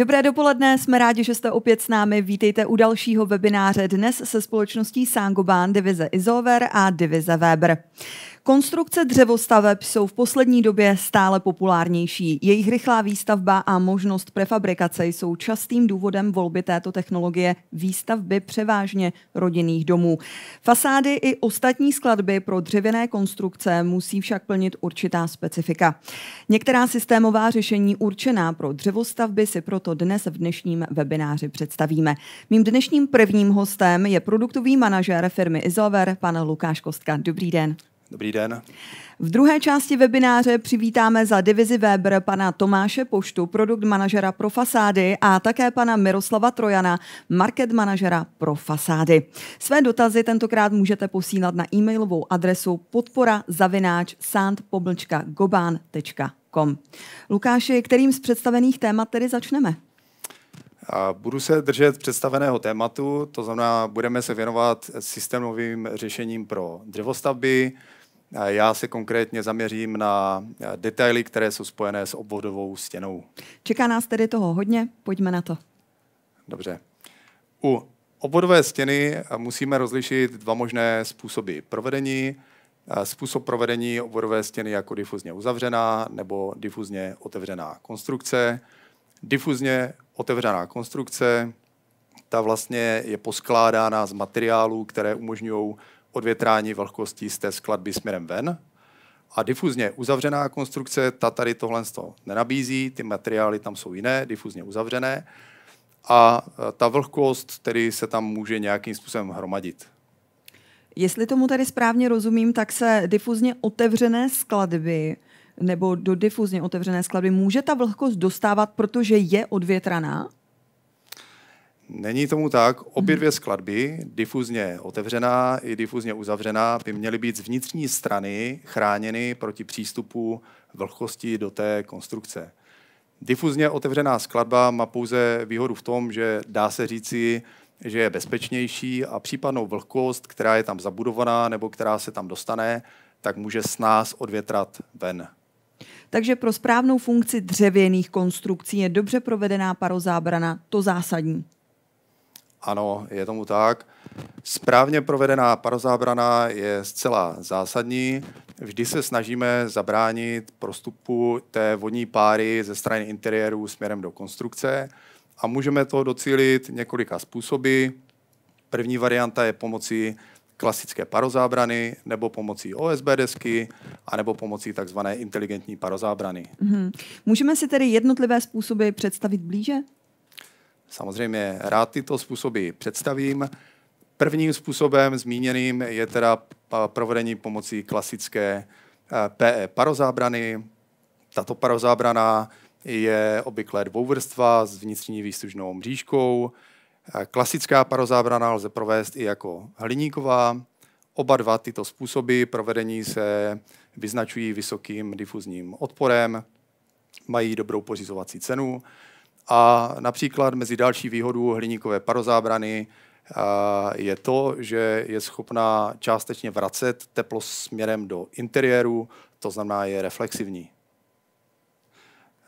Dobré dopoledne, jsme rádi, že jste opět s námi. Vítejte u dalšího webináře dnes se společností Sangoban divize Isover a divize Weber. Konstrukce dřevostaveb jsou v poslední době stále populárnější. Jejich rychlá výstavba a možnost prefabrikace jsou častým důvodem volby této technologie výstavby převážně rodinných domů. Fasády i ostatní skladby pro dřevěné konstrukce musí však plnit určitá specifika. Některá systémová řešení určená pro dřevostavby si proto dnes v dnešním webináři představíme. Mým dnešním prvním hostem je produktový manažer firmy Izover, pan Lukáš Kostka. Dobrý den. Dobrý den. V druhé části webináře přivítáme za divizi Weber pana Tomáše Poštu, produkt manažera pro fasády a také pana Miroslava Trojana, market manažera pro fasády. Své dotazy tentokrát můžete posílat na e-mailovou adresu podpora zavináč sandpoblčka.gobán.com. Lukáši, kterým z představených témat tedy začneme? A budu se držet představeného tématu, to znamená, budeme se věnovat systémovým řešením pro dřevostavby, Eh, já se konkrétně zaměřím na eh, detaily, které jsou spojené s obvodovou stěnou. Čeká nás tedy toho hodně, pojďme na to. Dobře. U obvodové stěny eh, musíme rozlišit dva možné způsoby provedení. Způsob provedení obvodové stěny jako difuzně uzavřená nebo difuzně otevřená konstrukce. Difuzně otevřená konstrukce, ta vlastně je poskládána z materiálů, které umožňují odvětrání vlhkostí z té skladby směrem ven. A difuzně uzavřená konstrukce, ta tady tohle nenabízí, ty materiály tam jsou jiné, difuzně uzavřené. A e, ta vlhkost tedy se tam může nějakým způsobem hromadit. Jestli tomu tady správně rozumím, tak se difuzně otevřené skladby nebo do difuzně otevřené skladby může ta vlhkost dostávat, protože je odvětraná? Není tomu tak. Obě mhm. dvě skladby, difuzně otevřená i difuzně uzavřená, by měly být z vnitřní strany chráněny proti přístupu vlhkosti do té konstrukce. Difuzně otevřená skladba má pouze výhodu v tom, že dá se říci, že je bezpečnější a případnou vlhkost, která je tam zabudovaná nebo která se tam dostane, tak může s nás odvětrat ven. Takže pro správnou funkci dřevěných konstrukcí je dobře provedená parozábrana to zásadní. Ano, je tomu tak. Správně provedená parozábrana je zcela zásadní. Vždy se snažíme zabránit prostupu té vodní páry ze strany interiéru směrem do konstrukce a můžeme to docílit několika způsoby. První varianta je pomocí klasické parozábrany, nebo pomocí OSB desky, a nebo pomocí takzvané inteligentní parozábrany. Mm-hmm. Můžeme si tedy jednotlivé způsoby představit blíže? Samozřejmě rád tyto způsoby představím. Prvním způsobem zmíněným je teda provedení pomocí klasické eh, PE parozábrany. Tato parozábrana je obvykle dvouvrstva s vnitřní výstužnou mřížkou. Eh, klasická parozábrana lze provést i jako hliníková. Oba dva tyto způsoby provedení se vyznačují vysokým difuzním odporem, mají dobrou pořizovací cenu a například mezi další výhodou hliníkové parozábrany je to, že je schopná částečně vracet teplo směrem do interiéru, to znamená je reflexivní.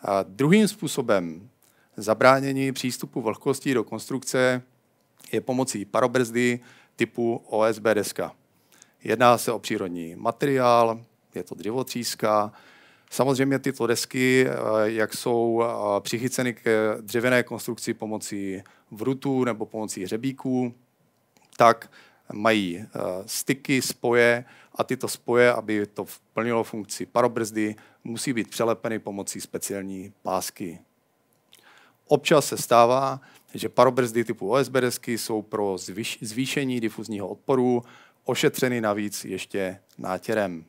A druhým způsobem zabránění přístupu vlhkosti do konstrukce je pomocí parobrzdy typu OSB deska. Jedná se o přírodní materiál, je to dřevotříska, Samozřejmě tyto desky, eh, jak jsou eh, přichyceny k dřevěné konstrukci pomocí vrutů nebo pomocí hřebíků, tak mají eh, styky, spoje a tyto spoje, aby to plnilo funkci parobrzdy, musí být přelepeny pomocí speciální pásky. Občas se stává, že parobrzdy typu OSB desky jsou pro zvýšení difuzního odporu ošetřeny navíc ještě nátěrem.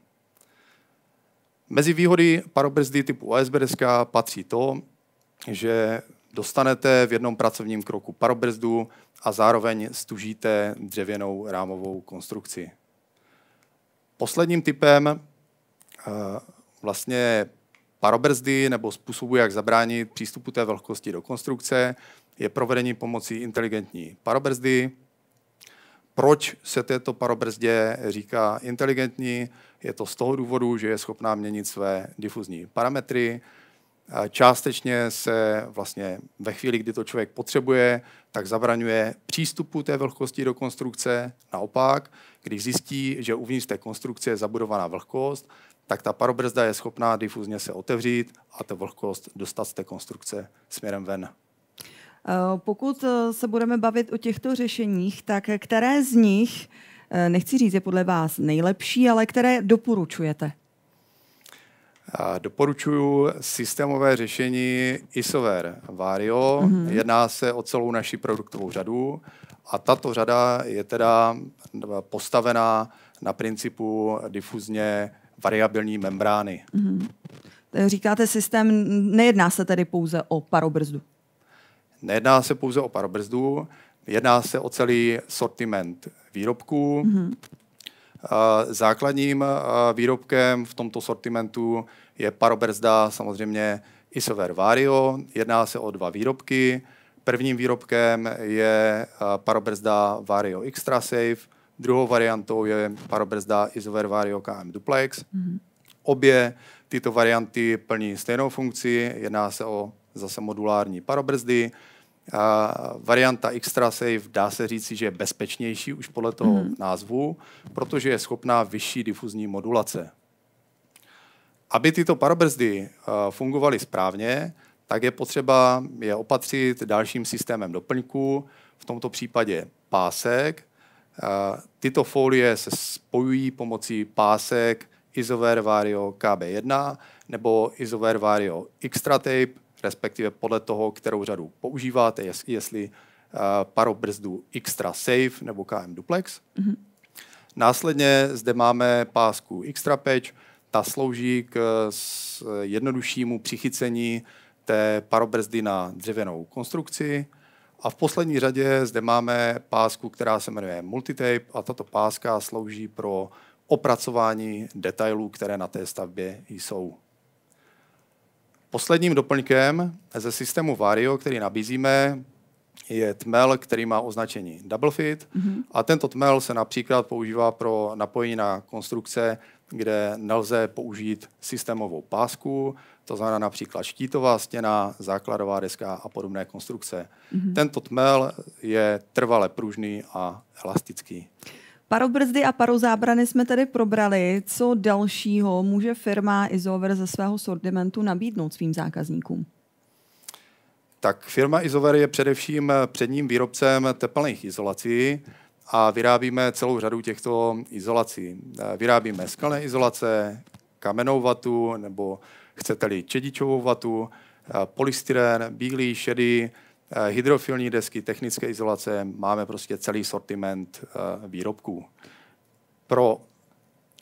Mezi výhody parobrzdy typu OSBRSK patří to, že dostanete v jednom pracovním kroku parobrzdu a zároveň stužíte dřevěnou rámovou konstrukci. Posledním typem eh, vlastně parobrzdy nebo způsobu, jak zabránit přístupu té velkosti do konstrukce, je provedení pomocí inteligentní parobrzdy, proč se této parobrzdě říká inteligentní? Je to z toho důvodu, že je schopná měnit své difuzní parametry. Částečně se vlastně ve chvíli, kdy to člověk potřebuje, tak zabraňuje přístupu té vlhkosti do konstrukce. Naopak, když zjistí, že uvnitř té konstrukce je zabudovaná vlhkost, tak ta parobrzda je schopná difuzně se otevřít a ta vlhkost dostat z té konstrukce směrem ven. Eh, pokud eh, se budeme bavit o těchto řešeních, tak které z nich, eh, nechci říct, je podle vás nejlepší, ale které doporučujete? Doporučuji systémové řešení ISOVER Vario. Mm-hmm. Jedná se o celou naši produktovou řadu a tato řada je teda postavená na principu difuzně variabilní membrány. Mm-hmm. Říkáte systém, nejedná se tedy pouze o parobrzdu? Nejedná se pouze o parobrzdu, jedná se o celý sortiment výrobků. Mm-hmm. Základním výrobkem v tomto sortimentu je parobrzda samozřejmě Isover Vario. Jedná se o dva výrobky. Prvním výrobkem je parobrzda Vario Extra Safe, druhou variantou je parobrzda Isover Vario KM Duplex. Mm-hmm. Obě tyto varianty plní stejnou funkci, jedná se o zase modulární parobrzdy, Varianta Extra Safe dá se říci, že je bezpečnější už podle toho mm. názvu, protože je schopná vyšší difuzní modulace. Aby tyto parabrzdy eh, fungovaly správně, tak je potřeba je opatřit dalším systémem doplňků, v tomto případě pásek. Eh, tyto folie se spojují pomocí pásek Isover Vario KB1 nebo Isover Vario Extra Tape, respektive podle toho, kterou řadu používáte, jestli eh, parobrzdu Xtra Safe nebo KM Duplex. Mm-hmm. Následně zde máme pásku Xtra Patch, ta slouží k jednoduššímu přichycení té parobrzdy na dřevěnou konstrukci. A v poslední řadě zde máme pásku, která se jmenuje Multitape a tato páska slouží pro opracování detailů, které na té stavbě jsou. Posledním doplňkem ze systému Vario, který nabízíme, je tmel, který má označení double fit. Mm-hmm. A tento tmel se například používá pro napojení na konstrukce, kde nelze použít systémovou pásku, to znamená například štítová stěna, základová deska a podobné konstrukce. Mm-hmm. Tento tmel je trvale pružný a elastický. Parobrzdy a parozábrany jsme tedy probrali. Co dalšího může firma Izover ze svého sortimentu nabídnout svým zákazníkům? Tak firma Izover je především předním výrobcem tepelných izolací a vyrábíme celou řadu těchto izolací. Vyrábíme skalné izolace, kamenou vatu nebo chcete-li čedičovou vatu, polystyren, bílý, šedý, Eh, hydrofilní desky, technické izolace, máme prostě celý sortiment eh, výrobků. Pro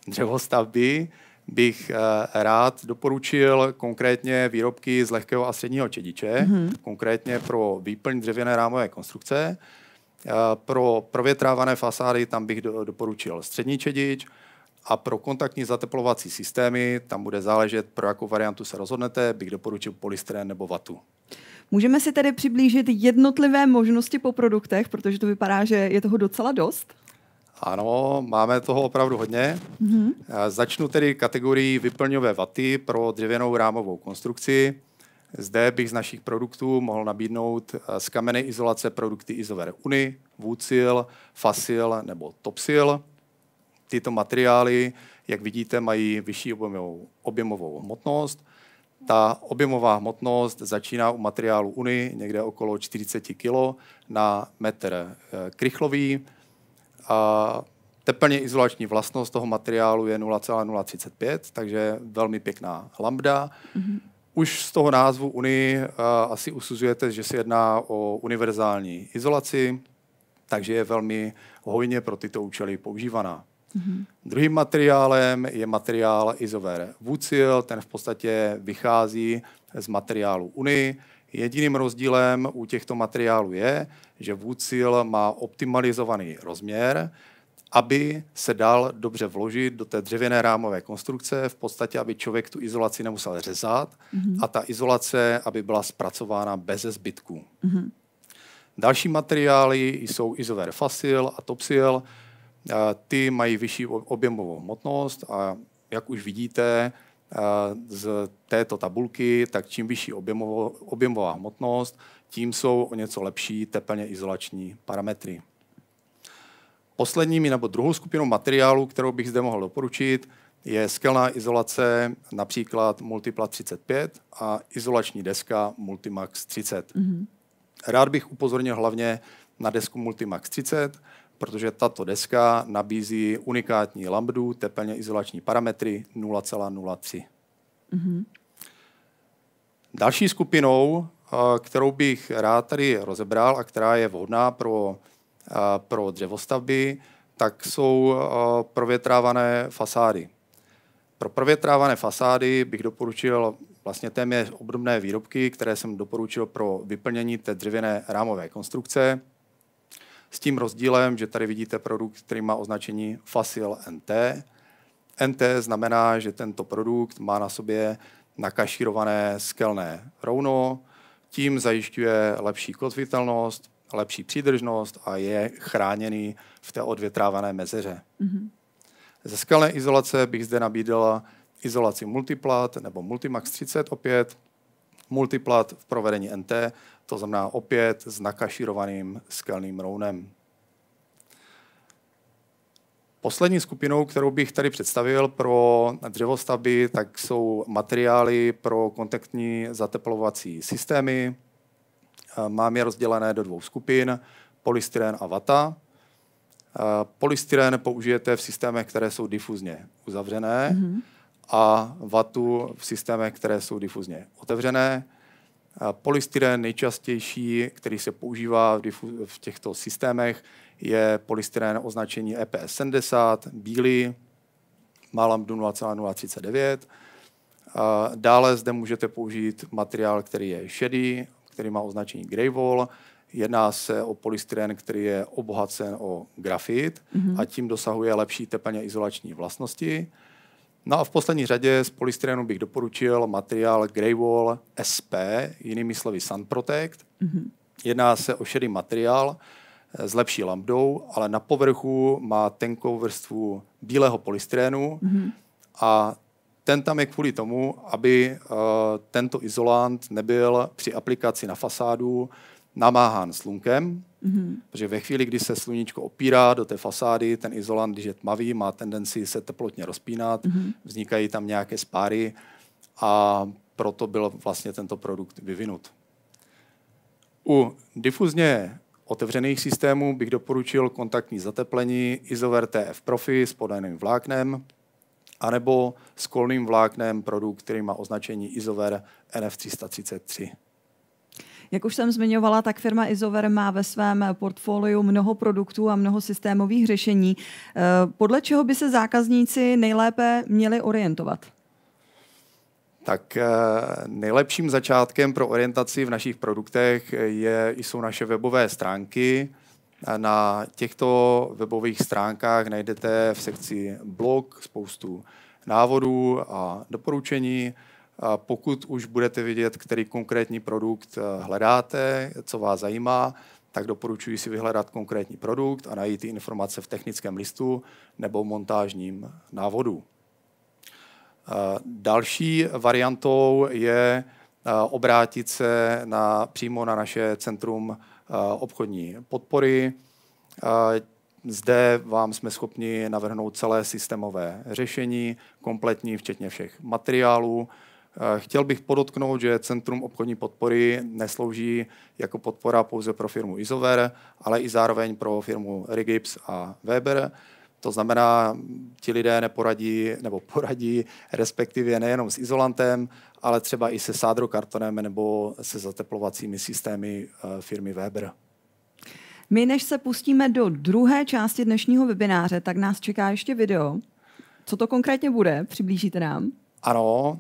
dřevostavby bych eh, rád doporučil konkrétně výrobky z lehkého a středního čediče, mm-hmm. konkrétně pro výplň dřevěné rámové konstrukce. Pro provětrávané fasády tam bych doporučil střední čedič a pro kontaktní zateplovací systémy, tam bude záležet, pro jakou variantu se rozhodnete, bych doporučil polystyren nebo vatu. Můžeme si tedy přiblížit jednotlivé možnosti po produktech, protože to vypadá, že je toho docela dost. Ano, máme toho opravdu hodně. Mm-hmm. Začnu tedy kategorii vyplňové vaty pro dřevěnou rámovou konstrukci. Zde bych z našich produktů mohl nabídnout eh, z kameny izolace produkty Isover Uni, Vucil, Fasil nebo Topsil. Tyto materiály, jak vidíte, mají vyšší objemovou, objemovou hmotnost ta objemová hmotnost začíná u materiálu Uni někde okolo 40 kg na metr eh, krychlový. A teplně izolační vlastnost toho materiálu je 0,035, takže velmi pěkná lambda. Mm-hmm. Už z toho názvu Uni eh, asi usuzujete, že se jedná o univerzální izolaci, takže je velmi hojně pro tyto účely používaná. Mm-hmm. Druhým materiálem je materiál izover Vucil, ten v podstatě vychází z materiálu Uni. Jediným rozdílem u těchto materiálů je, že Vucil má optimalizovaný rozměr, aby se dal dobře vložit do té dřevěné rámové konstrukce, v podstatě, aby člověk tu izolaci nemusel řezat mm-hmm. a ta izolace, aby byla zpracována bez zbytků. Mm-hmm. Další materiály jsou izover Facil a topsil, ty mají vyšší objemovou hmotnost a jak už vidíte z této tabulky, tak čím vyšší objemová hmotnost, tím jsou o něco lepší tepelně izolační parametry. Posledními nebo druhou skupinou materiálu, kterou bych zde mohl doporučit, je skelná izolace například Multipla 35 a izolační deska Multimax 30. Mm-hmm. Rád bych upozornil hlavně na desku Multimax 30, protože tato deska nabízí unikátní lambdu, tepelně izolační parametry 0,03. Mm-hmm. Další skupinou, eh, kterou bych rád tady rozebral a která je vhodná pro, eh, pro dřevostavby, tak jsou eh, provětrávané fasády. Pro provětrávané fasády bych doporučil vlastně téměř obdobné výrobky, které jsem doporučil pro vyplnění té dřevěné rámové konstrukce s tím rozdílem, že tady vidíte produkt, který má označení Facil NT. NT znamená, že tento produkt má na sobě nakašírované skelné rouno, tím zajišťuje lepší kotvitelnost, lepší přídržnost a je chráněný v té odvětrávané mezeře. Mm-hmm. Ze skalné izolace bych zde nabídl izolaci Multiplat nebo Multimax 30 opět, multiplat v provedení NT, to znamená opět s nakašírovaným skelným rounem. Poslední skupinou, kterou bych tady představil pro dřevostavby, tak jsou materiály pro kontaktní zateplovací systémy. Eh, mám je rozdělené do dvou skupin, polystyren a vata. Eh, polystyren použijete v systémech, které jsou difuzně uzavřené. Mm-hmm a vatu v systémech, které jsou difuzně otevřené. Polystyren nejčastější, který se používá v, difu- v těchto systémech, je polystyren označení EPS 70, bílý, má lambdu 0,039. Dále zde můžete použít materiál, který je šedý, který má označení Greywall. Jedná se o polystyren, který je obohacen o grafit mm-hmm. a tím dosahuje lepší tepelně izolační vlastnosti. No a v poslední řadě z polystyrenu bych doporučil materiál Greywall SP, jinými slovy Sunprotect. Mm-hmm. Jedná se o šedý materiál s lepší lambdou, ale na povrchu má tenkou vrstvu bílého polystyrenu mm-hmm. a ten tam je kvůli tomu, aby uh, tento izolant nebyl při aplikaci na fasádu namáhán slunkem, mm-hmm. protože ve chvíli, kdy se sluníčko opírá do té fasády, ten izolant, když je tmavý, má tendenci se teplotně rozpínat, mm-hmm. vznikají tam nějaké spáry a proto byl vlastně tento produkt vyvinut. U difuzně otevřených systémů bych doporučil kontaktní zateplení Isover TF Profi s podaným vláknem anebo s kolným vláknem produkt, který má označení Isover NF333. Jak už jsem zmiňovala, tak firma Izover má ve svém portfoliu mnoho produktů a mnoho systémových řešení. Eh, podle čeho by se zákazníci nejlépe měli orientovat? Tak eh, nejlepším začátkem pro orientaci v našich produktech je, jsou naše webové stránky. Na těchto webových stránkách najdete v sekci blog spoustu návodů a doporučení. Pokud už budete vidět, který konkrétní produkt eh, hledáte, co vás zajímá, tak doporučuji si vyhledat konkrétní produkt a najít ty informace v technickém listu nebo montážním návodu. Eh, další variantou je eh, obrátit se na, přímo na naše centrum obchodní podpory. Zde vám jsme schopni navrhnout celé systémové řešení, kompletní, včetně všech materiálů, Eh, chtěl bych podotknout, že Centrum obchodní podpory neslouží jako podpora pouze pro firmu Isover, ale i zároveň pro firmu Rigips a Weber. To znamená, ti lidé neporadí nebo poradí respektive nejenom s izolantem, ale třeba i se sádrokartonem nebo se zateplovacími systémy eh, firmy Weber. My, než se pustíme do druhé části dnešního webináře, tak nás čeká ještě video. Co to konkrétně bude? Přiblížíte nám? Ano,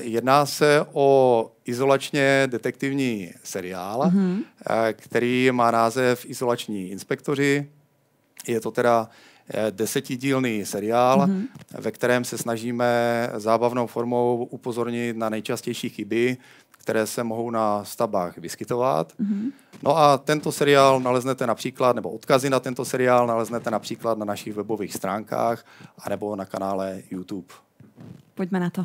jedná se o izolačně detektivní seriál, mm-hmm. který má název Izolační inspektoři. Je to teda e, desetidílný seriál, mm-hmm. ve kterém se snažíme zábavnou formou upozornit na nejčastější chyby, které se mohou na stavbách vyskytovat. Mm-hmm. No a tento seriál naleznete například, nebo odkazy na tento seriál naleznete například na našich webových stránkách anebo na kanále YouTube. Pojďme na to.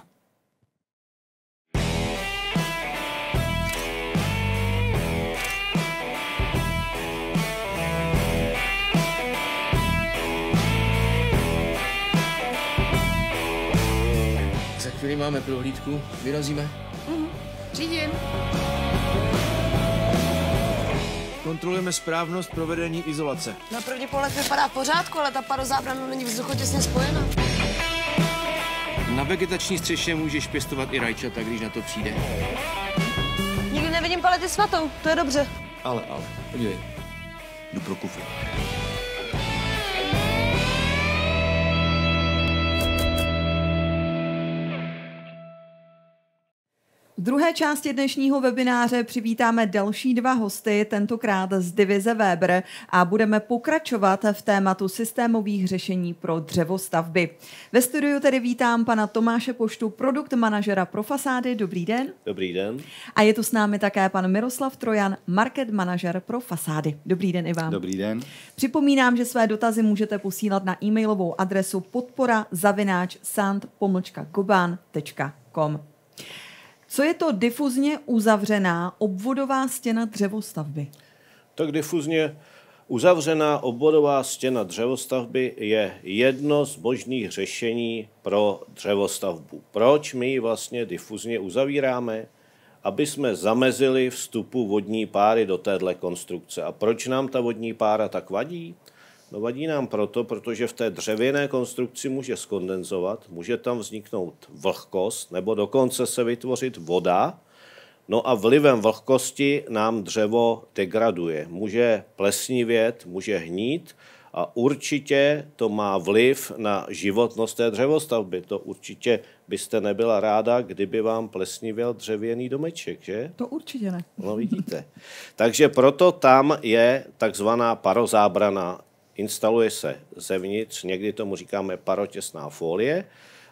Za chvíli máme prohlídku, vyrazíme. Mm, řídím. Kontrolujeme správnost provedení izolace. Na první pohled vypadá v pořádku, ale ta parozábrana není vzduchotěsně spojena. Na vegetační střeše můžeš pěstovat i rajčata, když na to přijde. Nikdy nevidím palety svatou, to je dobře. Ale, ale, podívej. Jdu pro kufr. druhé části dnešního webináře přivítáme další dva hosty, tentokrát z divize Weber a budeme pokračovat v tématu systémových řešení pro dřevostavby. Ve studiu tedy vítám pana Tomáše Poštu, produkt manažera pro fasády. Dobrý den. Dobrý den. A je tu s námi také pan Miroslav Trojan, market manažer pro fasády. Dobrý den i vám. Dobrý den. Připomínám, že své dotazy můžete posílat na e-mailovou adresu podpora zavináč sand.goban.com. Co je to difuzně uzavřená obvodová stěna dřevostavby? Tak difuzně uzavřená obvodová stěna dřevostavby je jedno z možných řešení pro dřevostavbu. Proč my ji vlastně difuzně uzavíráme? Aby jsme zamezili vstupu vodní páry do téhle konstrukce. A proč nám ta vodní pára tak vadí? No vadí nám proto, protože v té dřevěné konstrukci může skondenzovat, může tam vzniknout vlhkost nebo dokonce se vytvořit voda. No a vlivem vlhkosti nám dřevo degraduje. Může plesnivět, může hnít a určitě to má vliv na životnost té dřevostavby. To určitě byste nebyla ráda, kdyby vám plesnivěl dřevěný domeček, že? To určitě ne. No vidíte. Takže proto tam je takzvaná parozábrana instaluje se zevnitř, někdy tomu říkáme parotěsná folie,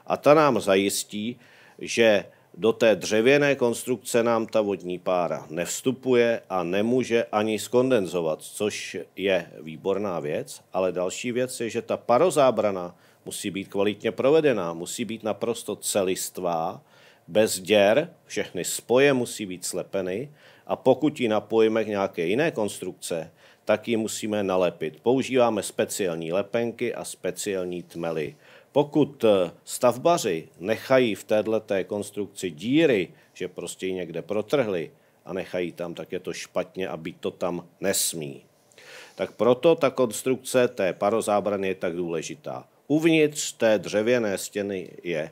a ta nám zajistí, že do té dřevěné konstrukce nám ta vodní pára nevstupuje a nemůže ani skondenzovat, což je výborná věc. Ale další věc je, že ta parozábrana musí být kvalitně provedená, musí být naprosto celistvá, bez děr, všechny spoje musí být slepeny a pokud ji napojíme k nějaké jiné konstrukce, tak ji musíme nalepit. Používáme speciální lepenky a speciální tmely. Pokud eh, stavbaři nechají v této konstrukci díry, že prostě ji někde protrhli a nechají tam, tak je to špatně a být to tam nesmí. Tak proto ta konstrukce té parozábrany je tak důležitá. Uvnitř té dřevěné stěny je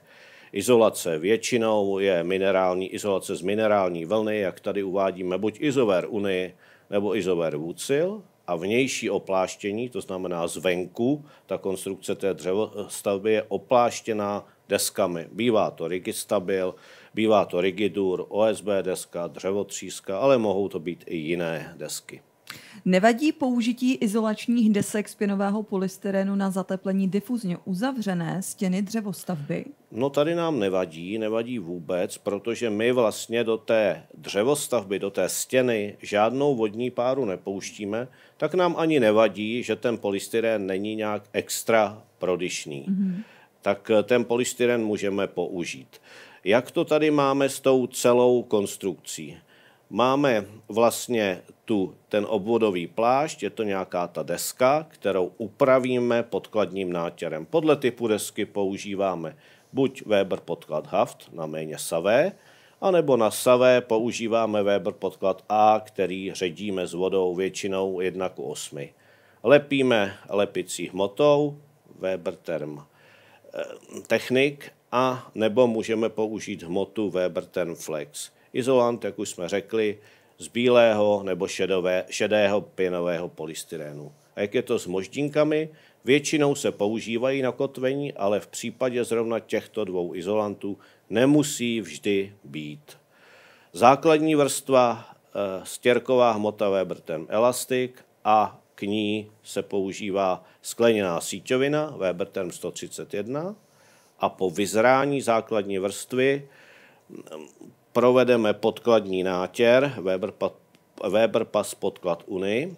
izolace. Většinou je minerální izolace z minerální vlny, jak tady uvádíme, buď izover Unii, nebo izomer vůcil a vnější opláštění, to znamená zvenku, ta konstrukce té dřevostavby je opláštěná deskami. Bývá to rigistabil, bývá to rigidur, OSB deska, dřevotříska, ale mohou to být i jiné desky. Nevadí použití izolačních desek spinového polystyrenu na zateplení difuzně uzavřené stěny dřevostavby? No tady nám nevadí, nevadí vůbec, protože my vlastně do té dřevostavby, do té stěny žádnou vodní páru nepouštíme, tak nám ani nevadí, že ten polystyren není nějak extra prodyšný. Mm-hmm. Tak eh, ten polystyren můžeme použít. Jak to tady máme s tou celou konstrukcí? Máme vlastně tu, ten obvodový plášť, je to nějaká ta deska, kterou upravíme podkladním nátěrem. Podle typu desky používáme buď Weber podklad Haft na méně savé, anebo na savé používáme Weber podklad A, který ředíme s vodou většinou 1 k 8. Lepíme lepicí hmotou Weber term eh, technik a nebo můžeme použít hmotu Weber term flex. Izolant, jak už jsme řekli, z bílého nebo šedové, šedého pěnového polystyrenu. A jak je to s moždinkami? Většinou se používají na kotvení, ale v případě zrovna těchto dvou izolantů nemusí vždy být. Základní vrstva eh, stěrková hmota Webertem elastik a k ní se používá skleněná síťovina Webertem 131 a po vyzrání základní vrstvy provedeme podkladní nátěr Weber Pass podklad Uni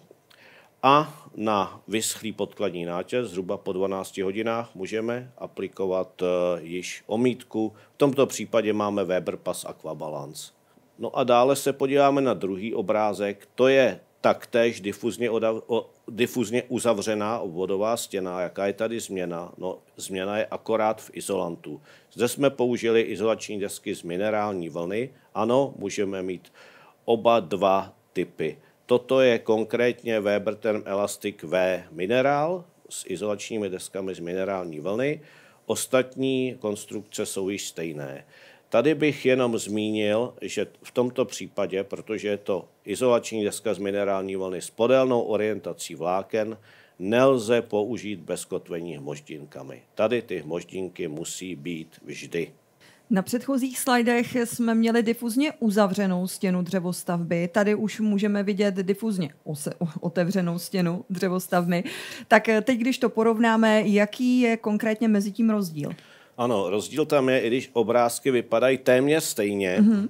a na vyschlý podkladní nátěr zhruba po 12 hodinách můžeme aplikovat eh, již omítku. V tomto případě máme Weber Pass Aquabalance. No a dále se podíváme na druhý obrázek, to je taktéž difuzně, odav, o, difuzně uzavřená obvodová stěna. Jaká je tady změna? No, změna je akorát v izolantu. Zde jsme použili izolační desky z minerální vlny. Ano, můžeme mít oba dva typy. Toto je konkrétně Webertem Elastic V minerál s izolačními deskami z minerální vlny. Ostatní konstrukce jsou již stejné. Tady bych jenom zmínil, že v tomto případě, protože je to izolační deska z minerální vlny s podélnou orientací vláken, nelze použít bez kotvení hmoždinkami. Tady ty hmoždinky musí být vždy. Na předchozích slajdech jsme měli difuzně uzavřenou stěnu dřevostavby. Tady už můžeme vidět difuzně otevřenou stěnu dřevostavby. Tak teď, když to porovnáme, jaký je konkrétně mezi tím rozdíl? Ano, rozdíl tam je, i když obrázky vypadají téměř stejně, mm-hmm.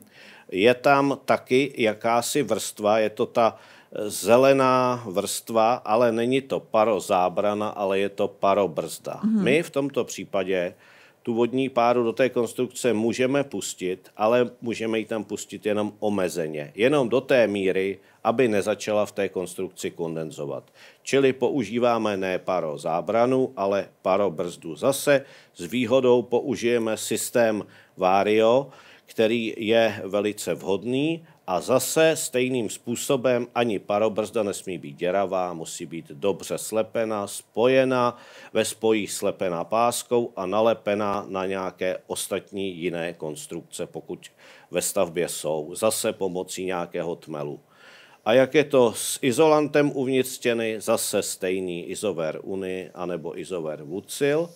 je tam taky jakási vrstva, je to ta eh, zelená vrstva, ale není to paro zábrana, ale je to paro brzda. Mm-hmm. My v tomto případě tu vodní páru do té konstrukce můžeme pustit, ale můžeme ji tam pustit jenom omezeně. Jenom do té míry, aby nezačala v té konstrukci kondenzovat. Čili používáme ne paro zábranu, ale paro brzdu. Zase s výhodou použijeme systém Vario, který je velice vhodný a zase stejným způsobem ani parobrzda nesmí být děravá, musí být dobře slepena, spojena, ve spojích slepená páskou a nalepená na nějaké ostatní jiné konstrukce, pokud ve stavbě jsou, zase pomocí nějakého tmelu. A jak je to s izolantem uvnitř stěny, zase stejný izover Uny anebo izover Vucil.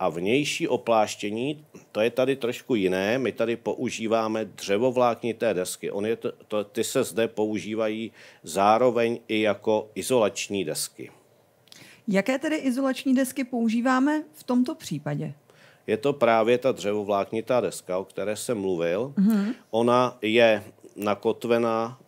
A vnější opláštění, to je tady trošku jiné. My tady používáme dřevovláknité desky. On je to, to, ty se zde používají zároveň i jako izolační desky. Jaké tedy izolační desky používáme v tomto případě? Je to právě ta dřevovláknitá deska, o které jsem mluvil. Mm-hmm. Ona je nakotvená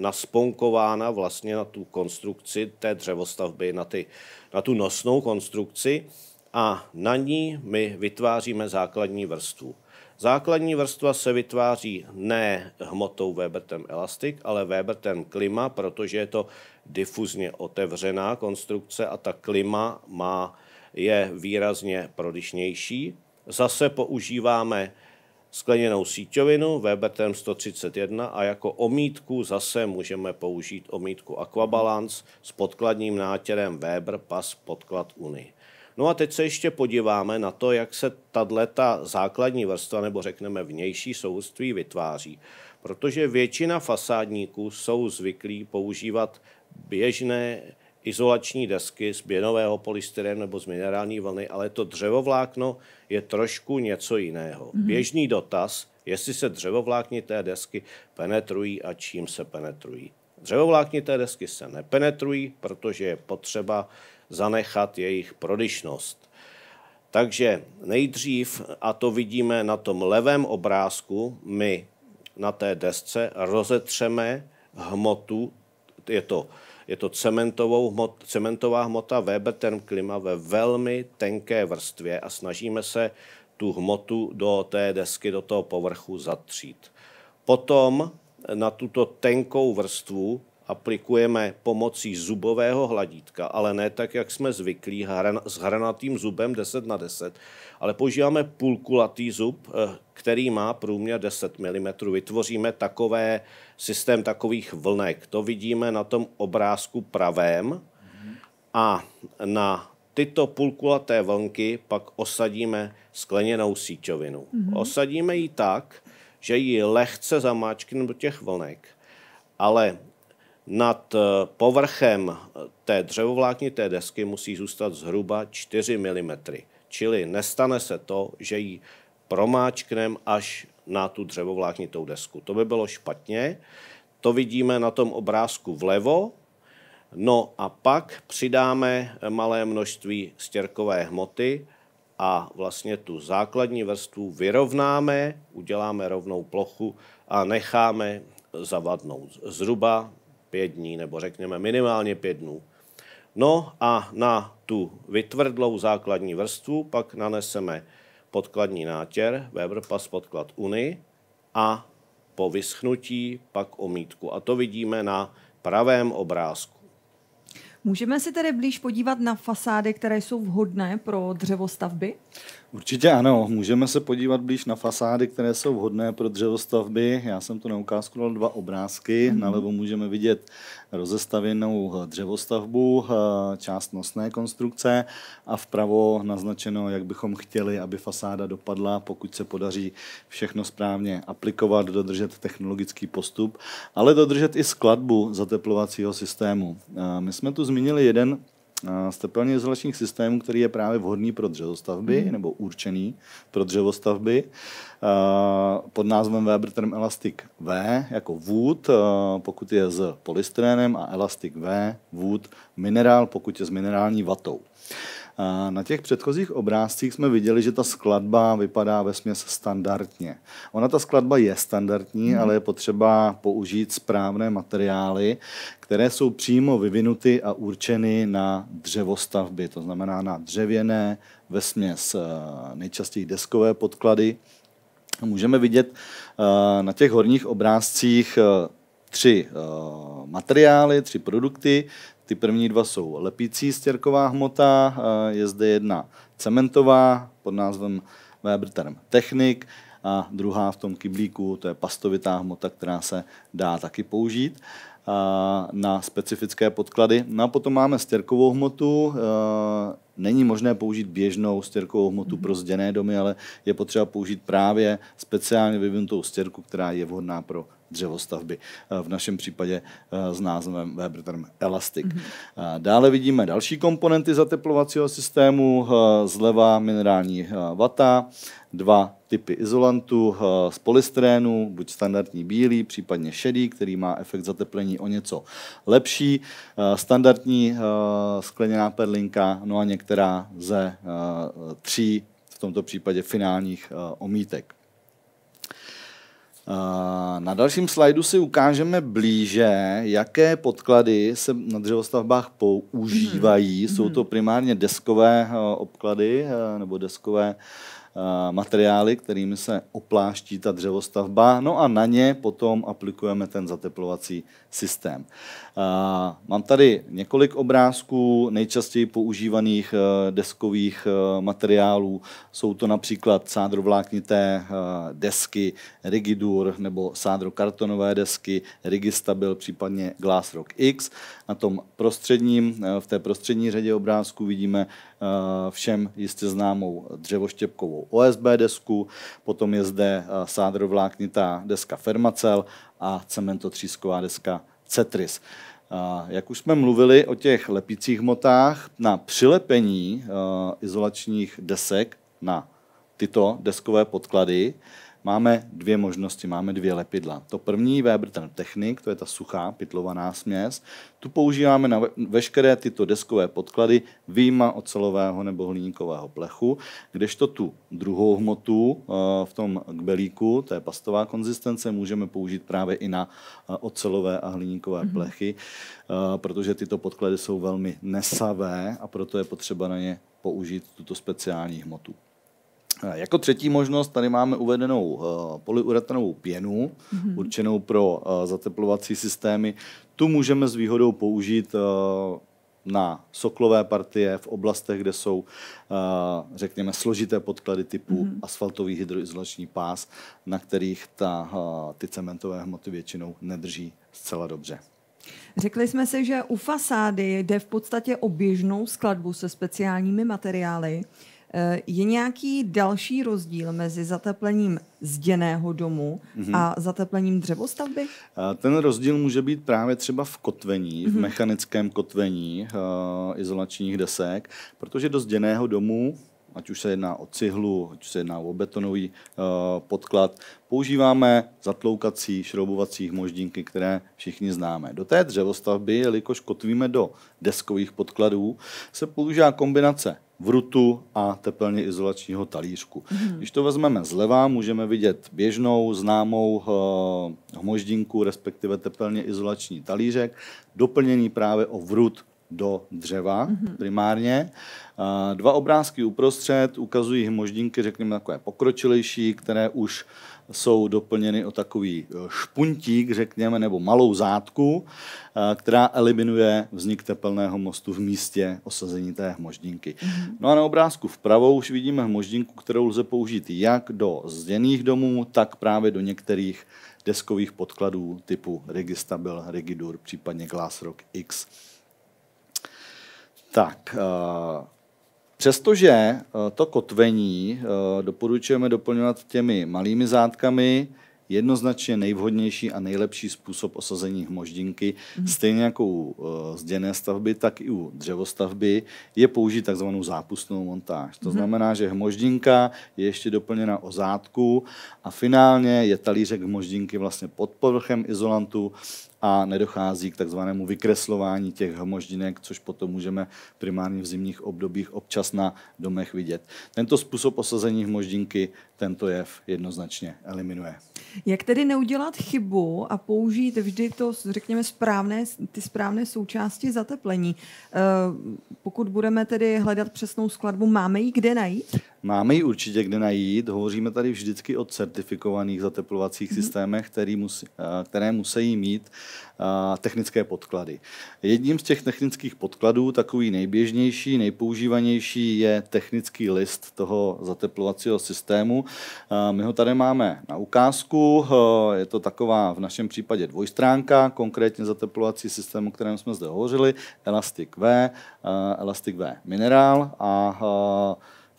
nasponkována vlastně na tu konstrukci té dřevostavby, na, ty, na tu nosnou konstrukci a na ní my vytváříme základní vrstvu. Základní vrstva se vytváří ne hmotou Webertem elastik, ale Webertem klima, protože je to difuzně otevřená konstrukce a ta klima má, je výrazně prodyšnější. Zase používáme skleněnou síťovinu Webertem 131 a jako omítku zase můžeme použít omítku Aquabalance s podkladním nátěrem Weber Pass Podklad Unii. No a teď se ještě podíváme na to, jak se tato základní vrstva nebo řekneme vnější souství vytváří. Protože většina fasádníků jsou zvyklí používat běžné izolační desky z běnového polystyrenu nebo z minerální vlny, ale to dřevovlákno je trošku něco jiného. Mm-hmm. Běžný dotaz, jestli se dřevovláknité desky penetrují a čím se penetrují. Dřevovláknité desky se nepenetrují, protože je potřeba zanechat jejich prodyšnost. Takže nejdřív, a to vidíme na tom levém obrázku, my na té desce rozetřeme hmotu, je to, je to cementovou hmot, cementová hmota Weber term klima ve velmi tenké vrstvě a snažíme se tu hmotu do té desky, do toho povrchu zatřít. Potom na tuto tenkou vrstvu aplikujeme pomocí zubového hladítka, ale ne tak, jak jsme zvyklí, hran, s hranatým zubem 10 na 10, ale používáme půlkulatý zub, eh, který má průměr 10 mm. Vytvoříme takové, systém takových vlnek. To vidíme na tom obrázku pravém a na tyto půlkulaté vlnky pak osadíme skleněnou síťovinu. Mm-hmm. Osadíme ji tak, že ji lehce zamáčkneme do těch vlnek, ale nad eh, povrchem eh, té dřevovláknité desky musí zůstat zhruba 4 mm, čili nestane se to, že ji promáčknem až na tu dřevovláknitou desku. To by bylo špatně. To vidíme na tom obrázku vlevo. No a pak přidáme eh, malé množství stěrkové hmoty a vlastně tu základní vrstvu vyrovnáme, uděláme rovnou plochu a necháme zavadnout zhruba pět dní, nebo řekněme minimálně pět dnů. No a na tu vytvrdlou základní vrstvu pak naneseme podkladní nátěr, pas podklad Uny a po vyschnutí pak omítku. A to vidíme na pravém obrázku. Můžeme si tedy blíž podívat na fasády, které jsou vhodné pro dřevostavby? Určitě ano, můžeme se podívat blíž na fasády, které jsou vhodné pro dřevostavby. Já jsem tu na ukázku dal dva obrázky. Mm-hmm. Nalevo můžeme vidět rozestavěnou eh, dřevostavbu, eh, část nosné konstrukce a vpravo naznačeno, jak bychom chtěli, aby fasáda dopadla, pokud se podaří všechno správně aplikovat, dodržet technologický postup, ale dodržet i skladbu zateplovacího systému. Eh, my jsme tu zmínili jeden z tepelně izolačních systémů, který je právě vhodný pro dřevostavby mm. nebo určený pro dřevostavby pod názvem Weberterm Elastic V jako wood, pokud je s polystyrenem a Elastic V, wood, minerál, pokud je s minerální vatou. Na těch předchozích obrázcích jsme viděli, že ta skladba vypadá ve směs standardně. Ona ta skladba je standardní, hmm. ale je potřeba použít správné materiály, které jsou přímo vyvinuty a určeny na dřevostavby, to znamená na dřevěné, ve směs eh, nejčastěji deskové podklady. Můžeme vidět eh, na těch horních obrázcích eh, tři materiály, tři produkty, ty první dva jsou lepící stěrková hmota, eh, je zde jedna cementová pod názvem Weberterm Technik a druhá v tom kyblíku, to je pastovitá hmota, která se dá taky použít eh, na specifické podklady. No a potom máme stěrkovou hmotu. Eh, není možné použít běžnou stěrkovou hmotu pro zděné domy, ale je potřeba použít právě speciálně vyvinutou stěrku, která je vhodná pro dřevostavby, eh, v našem případě eh, s názvem Weberterm Elastic. Mm-hmm. Dále vidíme další komponenty zateplovacího systému, zleva minerální vata, dva typy izolantů z polystrénu, buď standardní bílý, případně šedý, který má efekt zateplení o něco lepší, standardní skleněná perlinka, no a některá ze tří, v tomto případě finálních omítek. Na dalším slajdu si ukážeme blíže, jaké podklady se na dřevostavbách používají. Hmm. Jsou mhm. to primárně deskové eh, obklady eh, nebo deskové eh, materiály, kterými se opláští ta dřevostavba, no a na ně potom aplikujeme ten zateplovací systém. Mám tady několik obrázků nejčastěji používaných eh, deskových eh, materiálů. Jsou to například sádrovláknité eh, desky Rigidur nebo sádrokartonové desky Rigistabil, případně Glassrock X. Na tom prostředním, v té prostřední řadě obrázků vidíme všem jistě známou dřevoštěpkovou OSB desku, potom je zde sádrovláknitá deska Fermacel a cementotřísková deska Cetris. Jak už jsme mluvili o těch lepících hmotách, na přilepení eh, izolačních desek na tyto deskové podklady máme dvě možnosti, máme dvě lepidla. To první ten Technik, to je ta suchá pitlovaná směs, tu používáme na veškeré tyto deskové podklady výjima ocelového nebo hliníkového plechu, kdežto tu druhou hmotu eh, v tom kbelíku, to je pastová konzistence, můžeme použít právě i na eh, ocelové a hliníkové mm-hmm. plechy, eh, protože tyto podklady jsou velmi nesavé a proto je potřeba na ně použít tuto speciální hmotu. Eh, jako třetí možnost tady máme uvedenou uh, eh, polyuretanovou pěnu, mm-hmm. určenou pro uh, zateplovací systémy. Tu můžeme s výhodou použít uh, na soklové partie v oblastech, kde jsou, řekněme, složité podklady typu mm-hmm. asfaltový hydroizolační pás, na kterých ta, ty cementové hmoty většinou nedrží zcela dobře. Řekli jsme si, že u fasády jde v podstatě o běžnou skladbu se speciálními materiály. Eh, je nějaký další rozdíl mezi zateplením zděného domu mm-hmm. a zateplením dřevostavby? Eh, ten rozdíl může být právě třeba v kotvení, mm-hmm. v mhm. mechanickém kotvení uh, izolačních desek, protože do zděného domu ať už se jedná o cihlu, ať už se jedná o betonový uh, podklad, používáme zatloukací šroubovací moždínky, které všichni známe. Do té dřevostavby, jelikož kotvíme do deskových podkladů, se používá kombinace vrutu a tepelně izolačního talířku. Hmm. Když to vezmeme zleva, můžeme vidět běžnou známou uh, hmoždinku, respektive tepelně izolační talířek, doplněný právě o vrut do dřeva mm-hmm. primárně. Eh, dva obrázky uprostřed ukazují hmoždinky, řekněme, takové pokročilejší, které už jsou doplněny o takový eh, špuntík, řekněme, nebo malou zátku, eh, která eliminuje vznik tepelného mostu v místě osazení té hmoždinky. Mhm. No a na obrázku vpravo už vidíme hmoždinku, kterou lze použít jak do zděných domů, tak právě do některých deskových podkladů typu Registabil, Rigidur, případně Glassrock X. Tak, eh, Přestože eh, to kotvení eh, doporučujeme doplňovat těmi malými zátkami, jednoznačně nejvhodnější a nejlepší způsob osazení hmoždinky, mhm. stejně jako u eh, zděné stavby, tak i u dřevostavby, je použít takzvanou zápustnou montáž. To mhm. znamená, že hmoždinka je ještě doplněna o zátku a finálně je talířek hmoždinky vlastně pod povrchem izolantu a nedochází k takzvanému vykreslování těch hmoždinek, což potom můžeme primárně v zimních obdobích občas na domech vidět. Tento způsob osazení hmoždinky tento jev jednoznačně eliminuje. Jak tedy neudělat chybu a použít vždy to, řekněme, správné, ty správné součásti zateplení? Eh, pokud budeme tedy hledat přesnou skladbu, máme ji kde najít? Máme ji určitě kde najít. Hovoříme tady vždycky o certifikovaných zateplovacích hmm systémech, který musí, eh, které musí mít eh, technické podklady. Jedním z těch technických podkladů, takový nejběžnější, nejpoužívanější, je technický list toho zateplovacího systému. Eh, my ho tady máme na ukázku. Je to taková v našem případě dvojstránka, konkrétně zateplovací systém, o kterém jsme zde hovořili, Elastic V, Elastic V Mineral a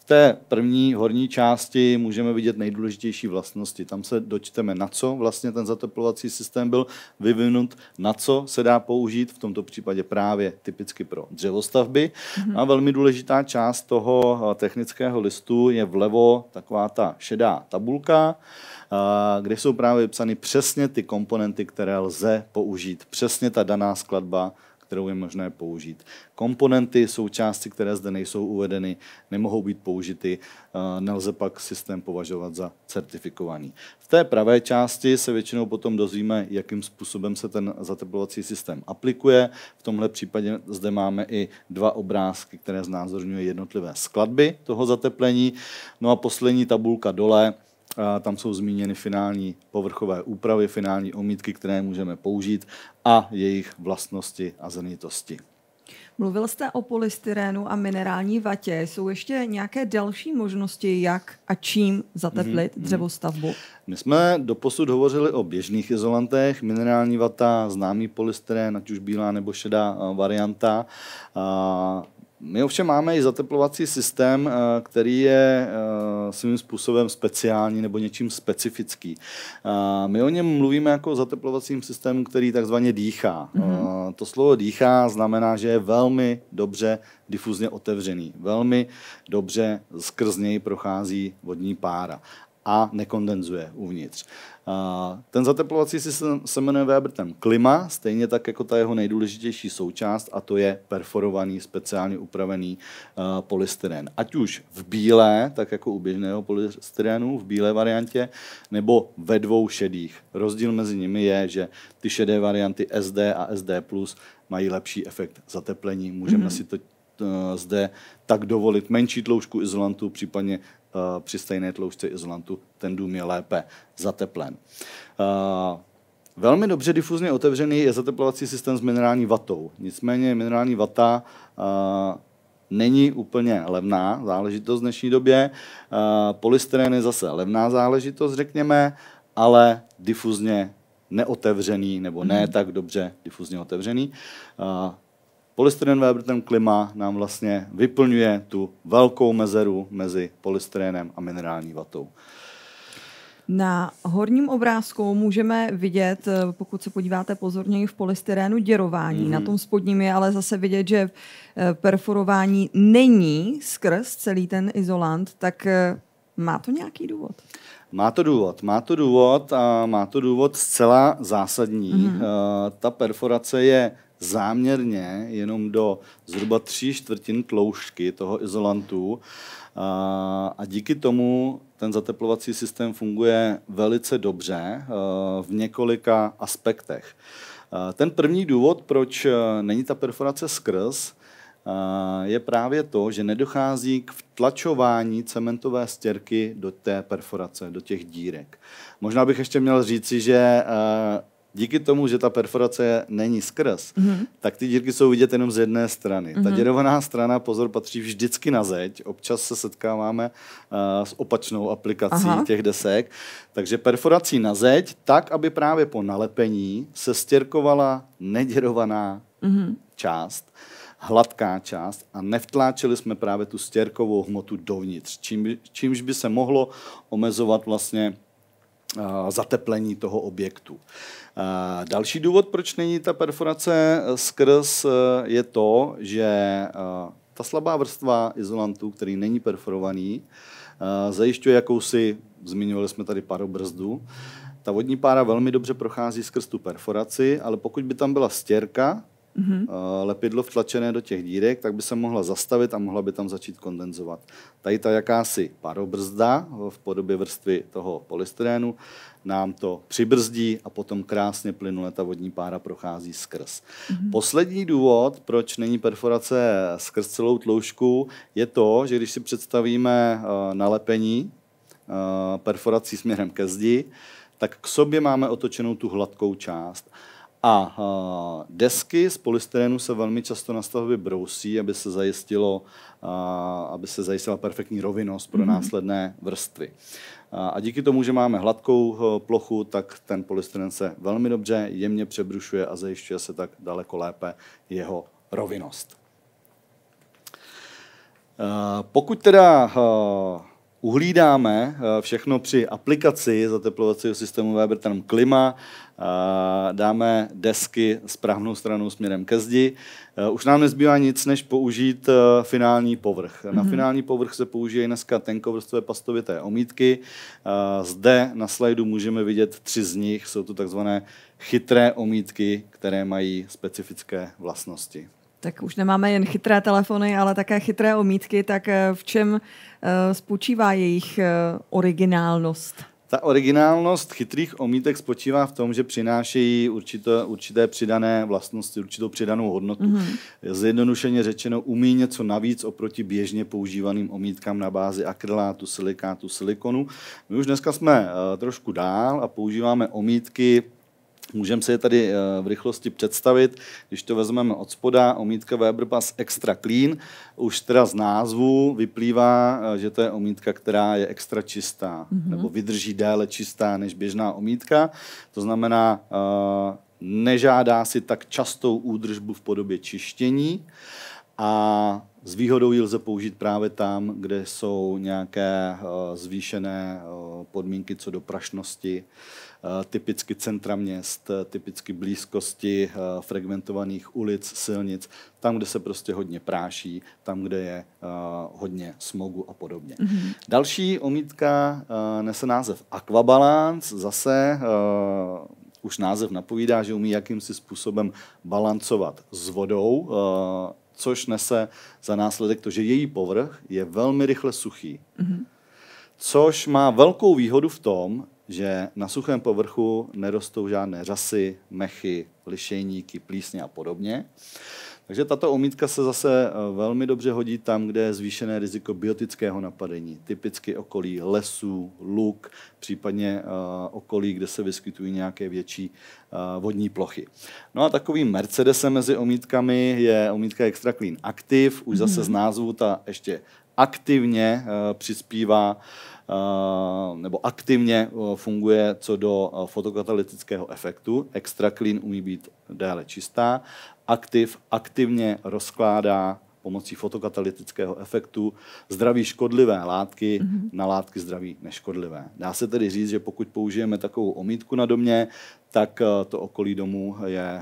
v té první horní části můžeme vidět nejdůležitější vlastnosti. Tam se dočteme, na co vlastně ten zateplovací systém byl vyvinut, na co se dá použít, v tomto případě právě typicky pro dřevostavby. Mm-hmm. A velmi důležitá část toho eh, technického listu je vlevo taková ta šedá tabulka, eh, kde jsou právě vypsány přesně ty komponenty, které lze použít, přesně ta daná skladba kterou je možné použít. Komponenty jsou části, které zde nejsou uvedeny, nemohou být použity, eh, nelze pak systém považovat za certifikovaný. V té pravé části se většinou potom dozvíme, jakým způsobem se ten zateplovací systém aplikuje. V tomhle případě zde máme i dva obrázky, které znázorňují jednotlivé skladby toho zateplení. No a poslední tabulka dole tam jsou zmíněny finální povrchové úpravy, finální omítky, které můžeme použít a jejich vlastnosti a zrnitosti. Mluvil jste o polystyrénu a minerální vatě. Jsou ještě nějaké další možnosti, jak a čím zateplit mm-hmm. dřevostavbu? My jsme doposud hovořili o běžných izolantech. Minerální vata, známý polystyrén, ať už bílá nebo šedá eh, varianta. My ovšem máme i zateplovací systém, eh, který je eh, svým způsobem speciální nebo něčím specifický. Eh, my o něm mluvíme jako o zateplovacím systému, který takzvaně dýchá. Mm-hmm. To slovo dýchá znamená, že je velmi dobře difuzně otevřený. Velmi dobře skrz něj prochází vodní pára a nekondenzuje uvnitř. Ten zateplovací systém se jmenuje Webertem klima, stejně tak jako ta jeho nejdůležitější součást, a to je perforovaný, speciálně upravený uh, polystyren. Ať už v bílé, tak jako u běžného polystyrenu, v bílé variantě, nebo ve dvou šedých. Rozdíl mezi nimi je, že ty šedé varianty SD a SD+, mají lepší efekt zateplení. Můžeme mm-hmm. si to zde tak dovolit menší tloušku izolantu, případně Eh, při stejné tloušce izolantu ten dům je lépe zateplen. Eh, velmi dobře difuzně otevřený je zateplovací systém s minerální vatou. Nicméně minerální vata eh, není úplně levná záležitost v dnešní době. Polystyrén je zase levná záležitost, řekněme, ale difuzně neotevřený nebo ne mhm. tak dobře difuzně otevřený polystyrenové ten klima nám vlastně vyplňuje tu velkou mezeru mezi polystyrenem a minerální vatou. Na horním obrázku můžeme vidět, eh, pokud se podíváte pozorněji v polystyrénu, děrování. Mm-hmm. Na mhm. tom spodním je ale zase vidět, že eh, perforování není skrz celý ten izolant, tak eh, má to nějaký důvod? Má to důvod, má to důvod a má to důvod zcela zásadní. Mm-hmm. Ta perforace je záměrně jenom do zhruba tří čtvrtin tloušťky toho izolantu a díky tomu ten zateplovací systém funguje velice dobře v několika aspektech. Ten první důvod, proč e, není ta perforace skrz, e, je právě to, že nedochází k vtlačování cementové stěrky do té perforace, do těch dírek. Možná bych ještě měl říci, že e, díky tomu, že ta perforace není skrz, mm-hmm. tak ty dírky jsou vidět jenom z jedné strany. Mm-hmm. Ta mhm. děrovaná strana, pozor, patří vždycky na zeď. Občas se setkáváme uh, s opačnou aplikací Aha. těch desek. Takže perforací na zeď, tak, aby právě po nalepení se stěrkovala neděrovaná mm-hmm. část hladká část a nevtláčili jsme právě tu stěrkovou hmotu dovnitř, čím, čímž by se mohlo omezovat vlastně Eh, zateplení toho objektu. Eh, další důvod, proč není ta perforace eh, skrz, je to, že ta slabá vrstva izolantu, který není perforovaný, zajišťuje jakousi, zmiňovali jsme tady parobrzdu, ta vodní pára velmi dobře prochází skrz tu perforaci, ale pokud by tam byla stěrka, mm-hmm. lepidlo vtlačené do těch dírek, tak by se mohla zastavit a mohla by tam začít kondenzovat. Tady ta jakási parobrzda eh, v podobě vrstvy toho polystyrénu nám to přibrzdí a potom krásně plynule ta vodní pára prochází skrz. Mm-hmm. Poslední důvod, proč není perforace skrz celou tloušku, je to, že když si představíme eh, nalepení eh, perforací směrem ke zdi, tak k sobě máme otočenou tu hladkou část. A desky z polystyrenu se velmi často na stavbě brousí, aby se zajistilo, aby se zajistila perfektní rovinost pro mhm. následné vrstvy. A díky tomu, že máme hladkou e, plochu, tak ten polystyren se velmi dobře jemně přebrušuje a zajišťuje se tak daleko lépe jeho rovinost. E, pokud teda e, uhlídáme všechno při aplikaci zateplovacího systému Weber Klima, dáme desky správnou stranou směrem ke zdi. E, už nám nezbývá nic, než použít e, finální povrch. Na mm-hmm. finální povrch se použijí dneska tenkovrstvé pastovité omítky. E, zde na slajdu můžeme vidět tři z nich. Jsou to takzvané chytré omítky, které mají specifické vlastnosti. Tak už nemáme jen chytré telefony, ale také chytré omítky. Tak v čem spočívá jejich originálnost? Ta originálnost chytrých omítek spočívá v tom, že přinášejí určité, určité přidané vlastnosti, určitou přidanou hodnotu. Mm-hmm. Zjednodušeně řečeno, umí něco navíc oproti běžně používaným omítkám na bázi akrylátu, silikátu, silikonu. My už dneska jsme uh, trošku dál a používáme omítky Můžeme si je tady eh, v rychlosti představit, když to vezmeme od spoda, omítka Pass Extra Clean, už teda z názvu vyplývá, eh, že to je omítka, která je extra čistá, mm-hmm. nebo vydrží déle čistá než běžná omítka, to znamená, eh, nežádá si tak častou údržbu v podobě čištění a s výhodou ji lze použít právě tam, kde jsou nějaké zvýšené podmínky co do prašnosti, Eh, typicky centra měst, eh, typicky blízkosti eh, fragmentovaných ulic, silnic, tam, kde se prostě hodně práší, tam, kde je hodně smogu a podobně. Mm-hmm. Další omítka nese název Aquabalance, zase už název napovídá, že umí jakýmsi způsobem balancovat s vodou, což nese za následek to, že její povrch je velmi rychle suchý. Mm-hmm. Což má velkou výhodu v tom, že na suchém povrchu nerostou žádné řasy, mechy, lišejníky, plísně a podobně. Takže tato omítka se zase eh, velmi dobře hodí tam, kde je zvýšené riziko biotického napadení, typicky okolí lesů, luk, případně eh, okolí, kde se vyskytují nějaké větší eh, vodní plochy. No a takovým Mercedesem mezi omítkami je omítka Extra Clean Active, už zase mhm. z názvu ta ještě aktivně eh, přispívá eh, nebo aktivně eh, funguje co do fotokatalytického efektu. Extra clean umí být déle čistá. Aktiv aktivně rozkládá pomocí fotokatalytického efektu zdraví škodlivé látky mm-hmm. na látky zdraví neškodlivé. Dá se tedy říct, že pokud použijeme takovou omítku na domě, tak to okolí domu je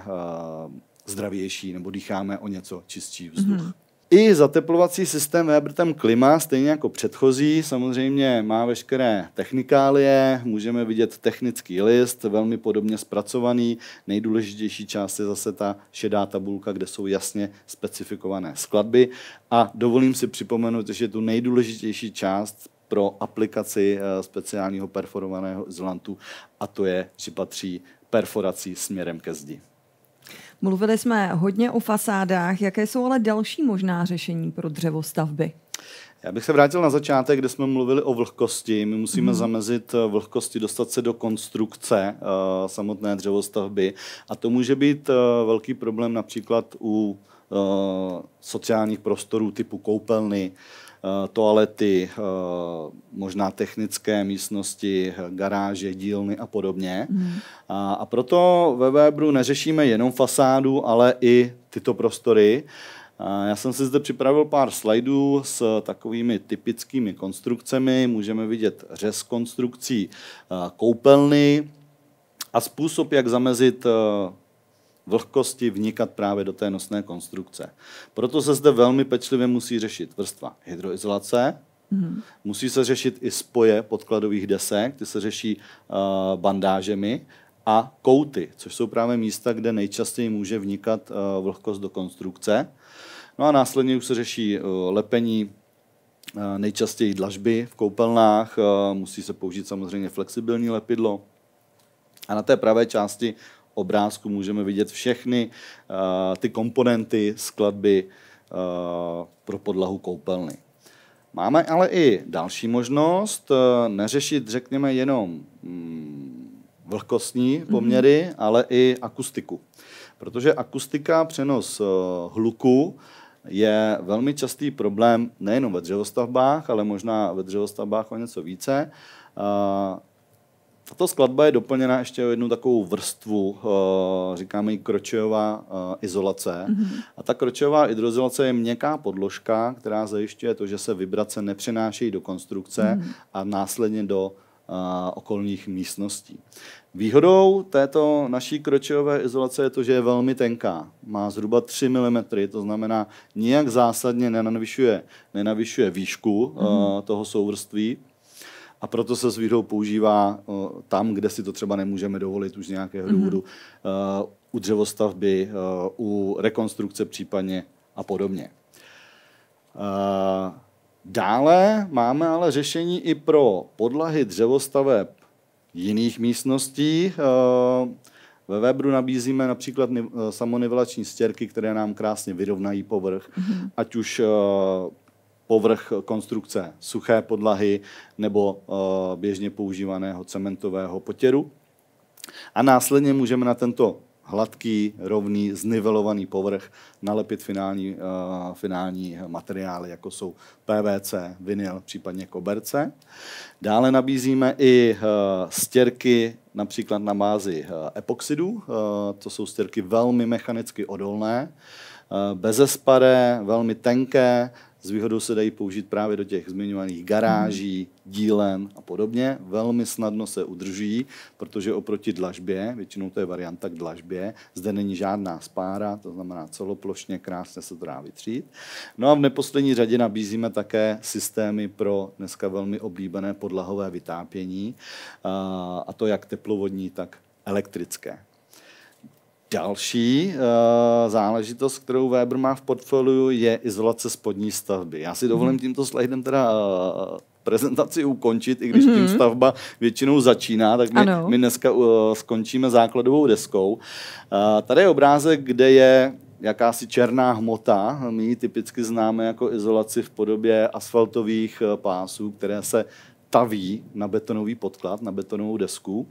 zdravější nebo dýcháme o něco čistší vzduch. Mm-hmm. I zateplovací systém Webertem Klima, stejně jako předchozí, samozřejmě má veškeré technikálie, můžeme vidět technický list, velmi podobně zpracovaný. Nejdůležitější část je zase ta šedá tabulka, kde jsou jasně specifikované skladby. A dovolím si připomenout, že tu nejdůležitější část pro aplikaci eh, speciálního perforovaného zlantu, a to je, že patří perforací směrem ke zdi. Mluvili jsme hodně o fasádách. Jaké jsou ale další možná řešení pro dřevostavby? Já bych se vrátil na začátek, kde jsme mluvili o vlhkosti. My musíme hmm. zamezit eh, vlhkosti, dostat se do konstrukce uh, samotné dřevostavby. A to může být uh, velký problém například u sociálních prostorů typu koupelny, Eh, toalety, eh, možná technické místnosti, garáže, dílny a podobně. Hmm. A, a proto ve Webru neřešíme jenom fasádu, ale i tyto prostory. Já jsem si zde připravil pár slajdů s takovými typickými konstrukcemi. Můžeme vidět řez konstrukcí eh, koupelny a způsob, jak zamezit vlhkosti vnikat právě do té nosné konstrukce. Proto se zde velmi pečlivě musí řešit vrstva hydroizolace, Mm-hmm. Musí se řešit i spoje podkladových desek, ty se řeší uh, bandážemi a kouty, což jsou právě místa, kde nejčastěji může vnikat uh, vlhkost do konstrukce. No a následně už se řeší uh, lepení uh, nejčastěji dlažby v koupelnách, uh, musí se použít samozřejmě flexibilní lepidlo. A na té pravé části obrázku můžeme vidět všechny eh, ty komponenty skladby eh, pro podlahu koupelny. Máme ale i další možnost eh, neřešit, řekněme, jenom mm, vlhkostní mhm. poměry, mm-hmm. ale i akustiku. Protože akustika, přenos hluku, je velmi častý problém nejenom ve dřevostavbách, ale možná ve dřevostavbách o něco více. Tato skladba je doplněna ještě o jednu takovou vrstvu, eh, říkáme ji kročejová eh, izolace. Mm-hmm. A ta kročejová izolace je měkká podložka, která zajišťuje to, že se vibrace nepřenášejí do konstrukce mm-hmm. a následně do eh, okolních místností. Výhodou této naší kročejové izolace je to, že je velmi tenká. Má zhruba 3 mm, to znamená, nijak zásadně nenavyšuje, nenavyšuje výšku mm-hmm. toho souvrství a proto se s výhodou používá uh, tam, kde si to třeba nemůžeme dovolit už nějakého mm-hmm. důvodu, uh, u dřevostavby, uh, u rekonstrukce případně a podobně. Uh, dále máme ale řešení i pro podlahy dřevostaveb jiných místností. Uh, ve Webru nabízíme například samonivelační stěrky, které nám krásně vyrovnají povrch, mm-hmm. ať už uh, povrch konstrukce suché podlahy nebo eh, běžně používaného cementového potěru. A následně můžeme na tento hladký, rovný, znivelovaný povrch nalepit finální, eh, finální materiály, jako jsou PVC, vinyl, případně koberce. Dále nabízíme i eh, stěrky například na bázi epoxidu, epoxidů. to jsou stěrky velmi mechanicky odolné, bezesparé, velmi tenké, s výhodou se dají použít právě do těch zmiňovaných garáží, dílen a podobně. Velmi snadno se udržují, protože oproti dlažbě, většinou to je varianta k dlažbě, zde není žádná spára, to znamená celoplošně, krásně se to dá vytřít. No a v neposlední řadě nabízíme také systémy pro dneska velmi oblíbené podlahové vytápění, a to jak teplovodní, tak elektrické. Další uh, záležitost, kterou Weber má v portfoliu, je izolace spodní stavby. Já si dovolím mm-hmm. tímto slajdem teda uh, prezentaci ukončit, i když mm-hmm. tím mhm. stavba většinou začíná, tak my, my dneska uh, skončíme základovou deskou. Uh, tady je obrázek, kde je jakási černá hmota. My ji typicky známe jako izolaci v podobě asfaltových pásů, které se taví na betonový podklad, na betonovou desku.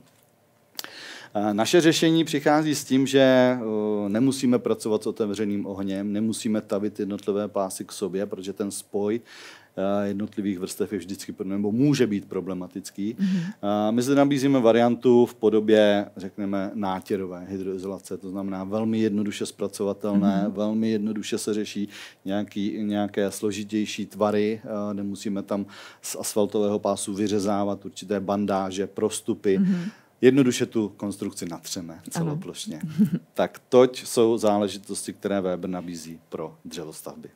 Eh, naše řešení přichází s tím, že eh, nemusíme pracovat s otevřeným ohněm, nemusíme tavit jednotlivé pásy k sobě, protože ten spoj eh, jednotlivých vrstev je vždycky nebo může být problematický. Mm-hmm. My zde nabízíme variantu v podobě, řekněme nátěrové hydroizolace, to znamená velmi jednoduše zpracovatelné, mm-hmm. velmi jednoduše se řeší nějaký, nějaké složitější tvary, nemusíme tam z asfaltového pásu vyřezávat určité bandáže, prostupy. Mm-hmm jednoduše tu konstrukci natřeme celoplošně. Ano. tak toť jsou záležitosti, které Weber nabízí pro dřevostavby.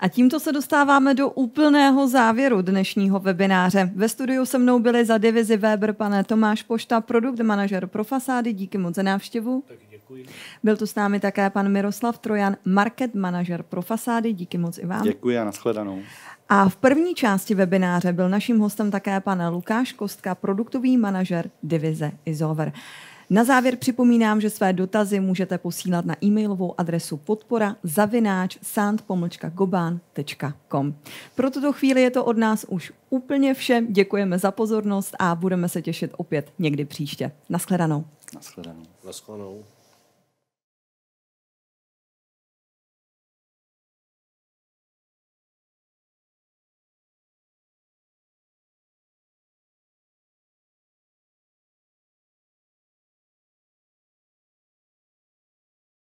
A tímto se dostáváme do úplného závěru dnešního webináře. Ve studiu se mnou byli za divizi Weber pane Tomáš Pošta, produkt manažer pro fasády. Díky moc za návštěvu. Tak děkuji. Byl tu s námi také pan Miroslav Trojan, market manažer pro fasády. Díky moc i vám. Děkuji a nashledanou. A v první části webináře byl naším hostem také pan Lukáš Kostka, produktový manažer divize Izover. Na závěr připomínám, že své dotazy můžete posílat na e-mailovou adresu podpora zavináč sandpomlčkagobán.com. Pro tuto chvíli je to od nás už úplně vše. Děkujeme za pozornost a budeme se těšit opět někdy příště. Naschledanou. Naschledanou. Naschledanou.